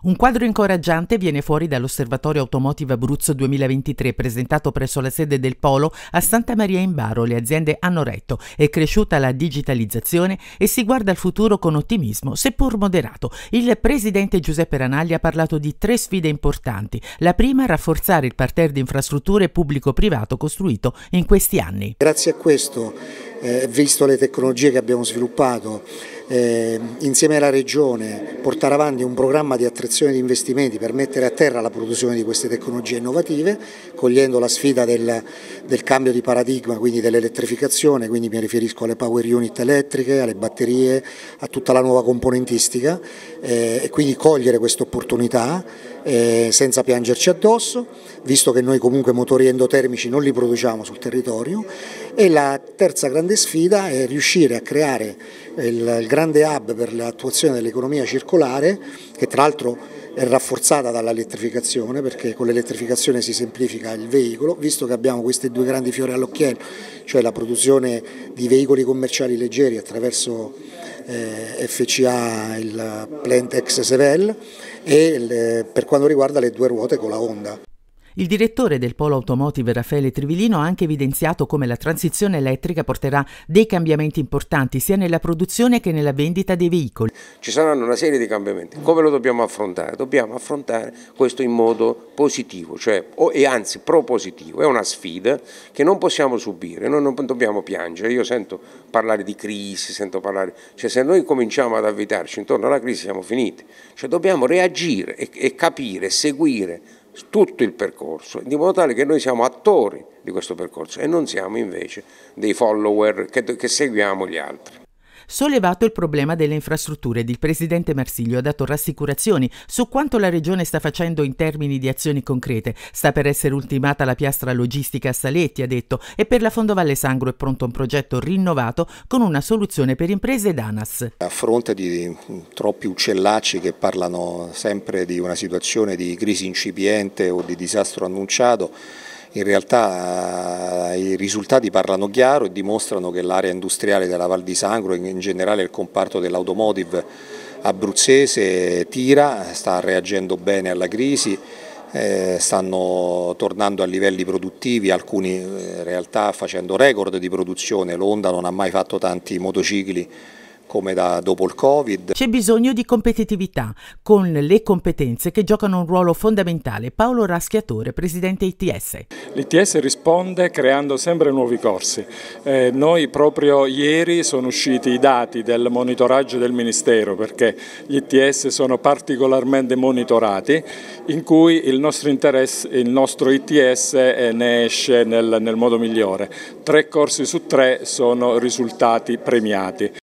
Un quadro incoraggiante viene fuori dall'Osservatorio Automotive Abruzzo 2023 presentato presso la sede del Polo a Santa Maria in Baro. Le aziende hanno retto, è cresciuta la digitalizzazione e si guarda al futuro con ottimismo, seppur moderato. Il presidente Giuseppe Ranalli ha parlato di tre sfide importanti. La prima, rafforzare il parterre di infrastrutture pubblico-privato costruito in questi anni. Grazie a questo eh, visto le tecnologie che abbiamo sviluppato, eh, insieme alla Regione portare avanti un programma di attrazione di investimenti per mettere a terra la produzione di queste tecnologie innovative, cogliendo la sfida del, del cambio di paradigma, quindi dell'elettrificazione, quindi mi riferisco alle power unit elettriche, alle batterie, a tutta la nuova componentistica eh, e quindi cogliere questa opportunità eh, senza piangerci addosso, visto che noi comunque motori endotermici non li produciamo sul territorio e la terza grande sfida è riuscire a creare il, grande hub per l'attuazione dell'economia circolare, che tra l'altro è rafforzata dall'elettrificazione, perché con l'elettrificazione si semplifica il veicolo, visto che abbiamo questi due grandi fiori all'occhiello, cioè la produzione di veicoli commerciali leggeri attraverso eh, FCA, il Plantex Sevel, e le, per quanto riguarda le due ruote con la Honda. Il direttore del polo automotive Raffaele Trivilino ha anche evidenziato come la transizione elettrica porterà dei cambiamenti importanti sia nella produzione che nella vendita dei veicoli. Ci saranno una serie di cambiamenti. Come lo dobbiamo affrontare? Dobbiamo affrontare questo in modo positivo, cioè, o, e anzi propositivo. È una sfida che non possiamo subire, noi non dobbiamo piangere. Io sento parlare di crisi, sento parlare... Cioè, se noi cominciamo ad avvitarci intorno alla crisi siamo finiti. Cioè, dobbiamo reagire e, e capire, seguire tutto il percorso, di modo tale che noi siamo attori di questo percorso e non siamo invece dei follower che, che seguiamo gli altri sollevato il problema delle infrastrutture ed il presidente Marsiglio ha dato rassicurazioni su quanto la regione sta facendo in termini di azioni concrete. Sta per essere ultimata la piastra logistica a Saletti, ha detto, e per la Fondovalle Sangro è pronto un progetto rinnovato con una soluzione per imprese ed ANAS. A fronte di troppi uccellacci che parlano sempre di una situazione di crisi incipiente o di disastro annunciato, in realtà eh, i risultati parlano chiaro e dimostrano che l'area industriale della Val di Sangro e in generale il comparto dell'automotive abruzzese tira, sta reagendo bene alla crisi, eh, stanno tornando a livelli produttivi, alcune eh, in realtà facendo record di produzione, l'Onda non ha mai fatto tanti motocicli come da dopo il Covid. C'è bisogno di competitività con le competenze che giocano un ruolo fondamentale. Paolo Raschiatore, presidente ITS. L'ITS risponde creando sempre nuovi corsi. Eh, noi proprio ieri sono usciti i dati del monitoraggio del Ministero perché gli ITS sono particolarmente monitorati in cui il nostro, il nostro ITS eh, ne esce nel, nel modo migliore. Tre corsi su tre sono risultati premiati.